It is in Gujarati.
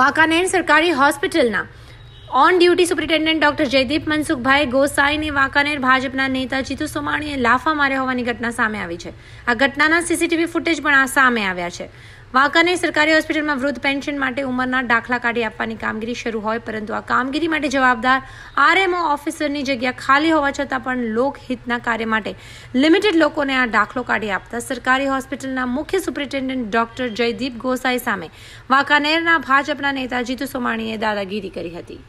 વાંકાનેર સરકારી હોસ્પિટલના on duty superintendent doctor Jaydeep Mansukhbhai ગોસાઈને વાંકાનેર ભાજપના નેતા જીતુ સોમાણીએ લાફા માર્યા હોવાની ઘટના સામે આવી છે આ ઘટનાના સીસીટીવી ફૂટેજ પણ આ સામે આવ્યા છે વાંકાનેર સરકારી હોસ્પિટલમાં વૃદ્ધ પેન્શન માટે ઉંમરના દાખલા કાઢી આપવાની કામગીરી શરૂ હોય પરંતુ આ કામગીરી માટે જવાબદાર આરએમઓ ઓફિસરની જગ્યા ખાલી હોવા છતાં પણ લોકહિતના કાર્ય માટે લિમિટેડ લોકોને આ દાખલો કાઢી આપતા સરકારી હોસ્પિટલના મુખ્ય સુપ્રિન્ટેન્ડન્ટ ડોક્ટર જયદીપ ગોસાઈ સામે વાંકાનેરના ભાજપના નેતા જીતુ સોમાણીએ દાદાગીરી કરી હતી